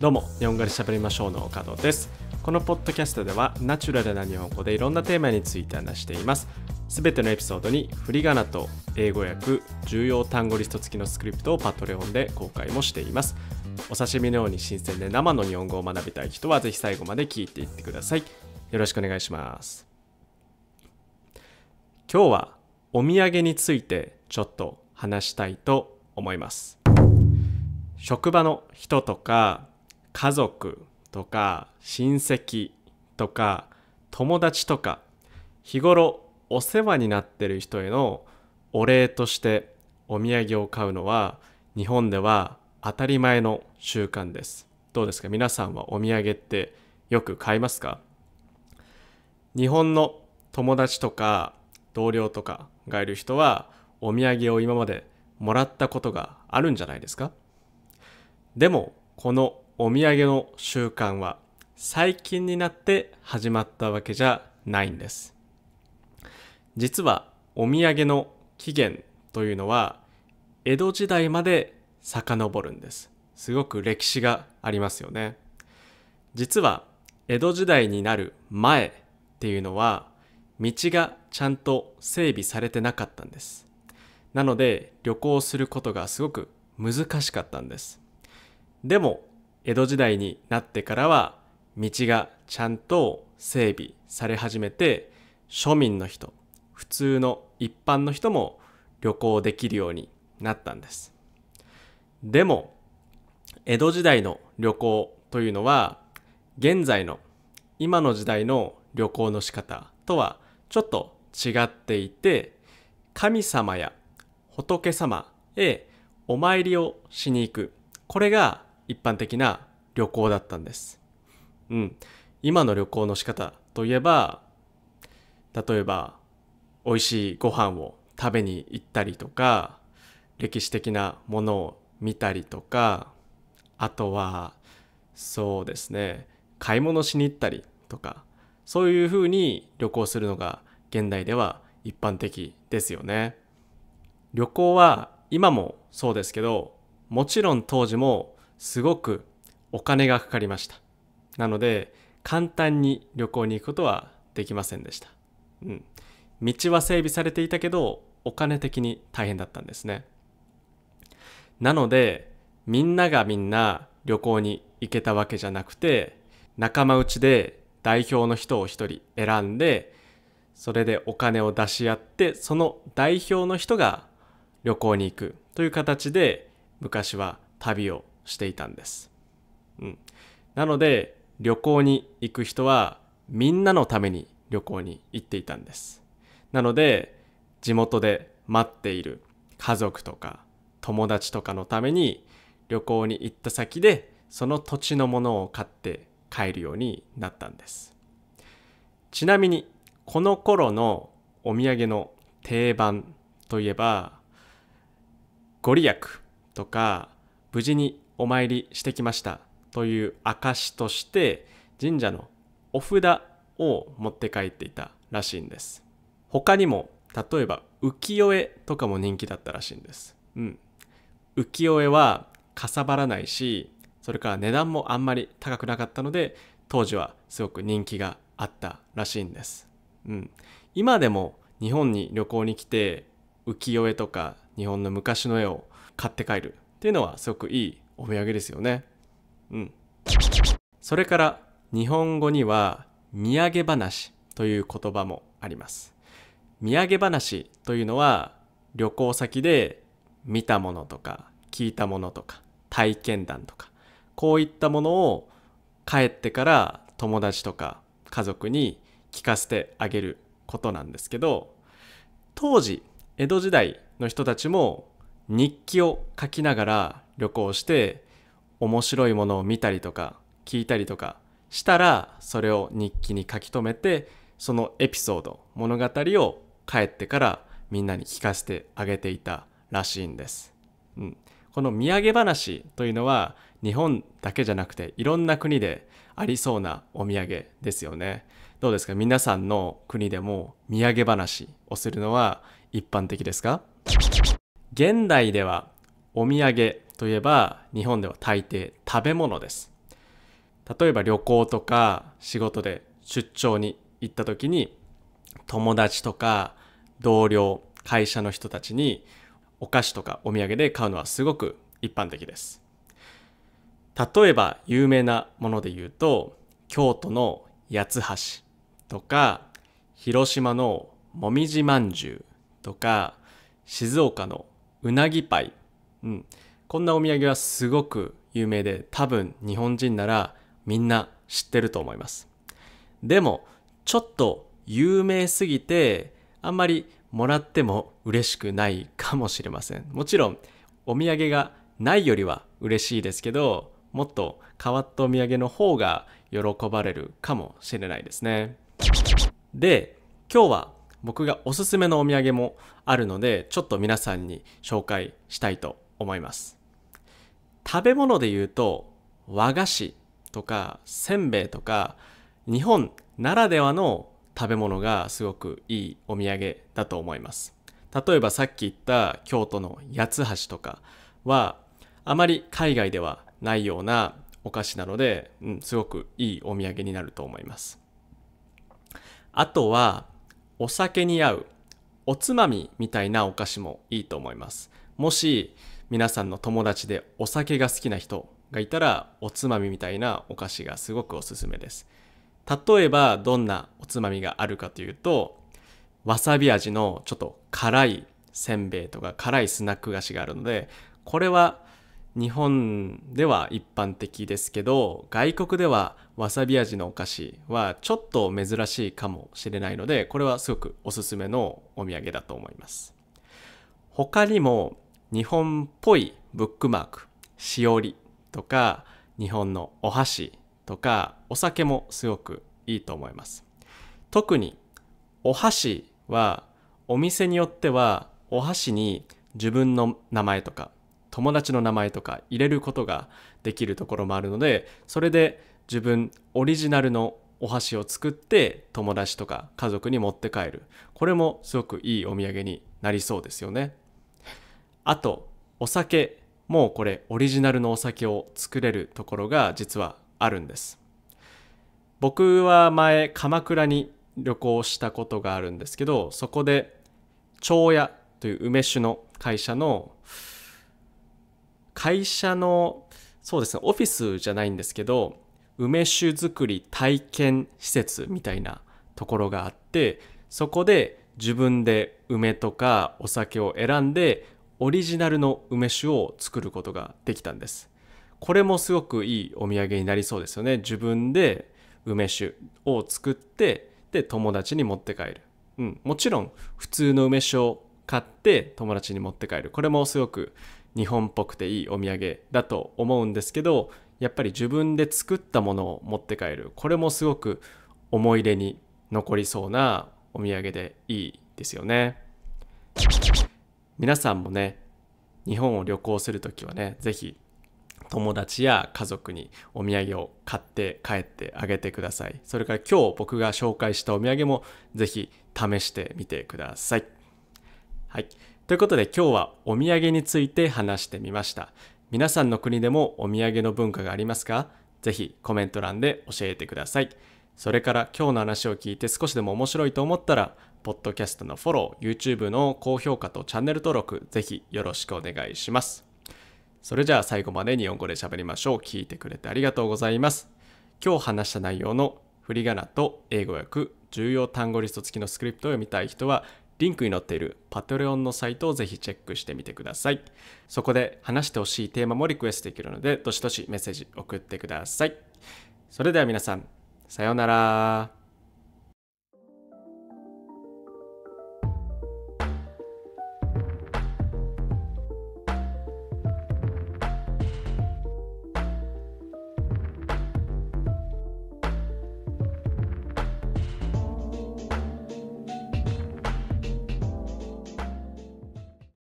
どうも日本語で喋りましょうの岡戸ですこのポッドキャストではナチュラルな日本語でいろんなテーマについて話していますすべてのエピソードに振り仮名と英語訳重要単語リスト付きのスクリプトをパトレオンで公開もしていますお刺身のように新鮮で生の日本語を学びたい人はぜひ最後まで聞いていってくださいよろしくお願いします今日はお土産についてちょっと話したいと思います職場の人とか家族とか親戚とか友達とか日頃お世話になってる人へのお礼としてお土産を買うのは日本では当たり前の習慣です。どうですか皆さんはお土産ってよく買いますか日本の友達とか同僚とかがいる人はお土産を今までもらったことがあるんじゃないですかでもこのお土産の習慣は最近になって始まったわけじゃないんです。実はお土産の起源というのは江戸時代まで遡るんです。すごく歴史がありますよね。実は江戸時代になる前っていうのは道がちゃんと整備されてなかったんです。なので旅行することがすごく難しかったんです。でも江戸時代になってからは道がちゃんと整備され始めて庶民の人普通の一般の人も旅行できるようになったんですでも江戸時代の旅行というのは現在の今の時代の旅行の仕方とはちょっと違っていて神様や仏様へお参りをしに行くこれが一般的な旅行だったんです。うん。今の旅行の仕方といえば、例えば、美味しいご飯を食べに行ったりとか、歴史的なものを見たりとか、あとは、そうですね、買い物しに行ったりとか、そういうふうに旅行するのが現代では一般的ですよね。旅行は今もそうですけど、もちろん当時もすごくお金がかかりましたなので簡単に旅行に行くことはできませんでした、うん、道は整備されていたけどお金的に大変だったんですねなのでみんながみんな旅行に行けたわけじゃなくて仲間内で代表の人を一人選んでそれでお金を出し合ってその代表の人が旅行に行くという形で昔は旅をしていたんです、うん、なので旅行に行く人はみんなのために旅行に行っていたんですなので地元で待っている家族とか友達とかのために旅行に行った先でその土地のものを買って帰るようになったんですちなみにこの頃のお土産の定番といえばご利益とか無事にお参りしてきましたという証として神社のお札を持って帰っていたらしいんです他にも例えば浮世絵とかも人気だったらしいんです、うん、浮世絵はかさばらないしそれから値段もあんまり高くなかったので当時はすごく人気があったらしいんです、うん、今でも日本に旅行に来て浮世絵とか日本の昔の絵を買って帰るっていうのはすごくいいお土産ですよねうんそれから日本語には土産話という言葉もあります土産話というのは旅行先で見たものとか聞いたものとか体験談とかこういったものを帰ってから友達とか家族に聞かせてあげることなんですけど当時江戸時代の人たちも日記を書きながら旅行して面白いものを見たりとか聞いたりとかしたらそれを日記に書き留めてそのエピソード物語を帰ってからみんなに聞かせてあげていたらしいんです、うん、この土産話というのは日本だけじゃなくていろんな国でありそうなお土産ですよねどうですか皆さんの国でも土産話をするのは一般的ですか現代ではお土産といえば日本では大抵食べ物です例えば旅行とか仕事で出張に行った時に友達とか同僚会社の人たちにお菓子とかお土産で買うのはすごく一般的です例えば有名なもので言うと京都の八つ橋とか広島のもみじまんじゅうとか静岡のうなぎパイ、うん、こんなお土産はすごく有名で多分日本人ならみんな知ってると思いますでもちょっと有名すぎてあんまりもらっても嬉しくないかもしれませんもちろんお土産がないよりは嬉しいですけどもっと変わったお土産の方が喜ばれるかもしれないですねで今日は僕がおすすめのお土産もあるのでちょっと皆さんに紹介したいと思います食べ物で言うと和菓子とかせんべいとか日本ならではの食べ物がすごくいいお土産だと思います例えばさっき言った京都の八つ橋とかはあまり海外ではないようなお菓子なので、うん、すごくいいお土産になると思いますあとはお酒に合うおつまみみたいなお菓子もいいと思いますもし皆さんの友達でお酒が好きな人がいたらおつまみみたいなお菓子がすごくおすすめです例えばどんなおつまみがあるかというとわさび味のちょっと辛いせんべいとか辛いスナック菓子があるのでこれは日本では一般的ですけど外国ではわさび味のお菓子はちょっと珍しいかもしれないのでこれはすごくおすすめのお土産だと思います他にも日本っぽいブックマーク、しおりとか、日本のお箸とか、お酒もすごくいいと思います。特に、お箸は、お店によっては、お箸に自分の名前とか、友達の名前とか入れることができるところもあるので、それで自分オリジナルのお箸を作って友達とか家族に持って帰るこれもすごくいいお土産になりそうですよねあとお酒もうこれオリジナルのお酒を作れるところが実はあるんです僕は前鎌倉に旅行したことがあるんですけどそこで長屋という梅酒の会社の会社のそうですねオフィスじゃないんですけど梅酒作り体験施設みたいなところがあってそこで自分で梅とかお酒を選んでオリジナルの梅酒を作ることができたんですこれもすごくいいお土産になりそうですよね自分で梅酒を作ってで友達に持って帰る、うん、もちろん普通の梅酒を買って友達に持って帰るこれもすごく日本っぽくていいお土産だと思うんですけどやっぱり自分で作ったものを持って帰るこれもすごく思い出に残りそうなお土産でいいですよね。皆さんもね日本を旅行する時はね是非友達や家族にお土産を買って帰ってあげてくださいそれから今日僕が紹介したお土産も是非試してみてくださいはいということで今日はお土産について話してみました皆さんの国でもお土産の文化がありますかぜひコメント欄で教えてくださいそれから今日の話を聞いて少しでも面白いと思ったらポッドキャストのフォロー、YouTube の高評価とチャンネル登録、ぜひよろしくお願いします。それじゃあ最後まで日本語で喋りましょう。聞いてくれてありがとうございます。今日話した内容の振り仮名と英語訳、重要単語リスト付きのスクリプトを読みたい人は、リンクに載っているパトレオンのサイトをぜひチェックしてみてください。そこで話してほしいテーマもリクエストできるので、どしどしメッセージ送ってください。それでは皆さん、さようなら。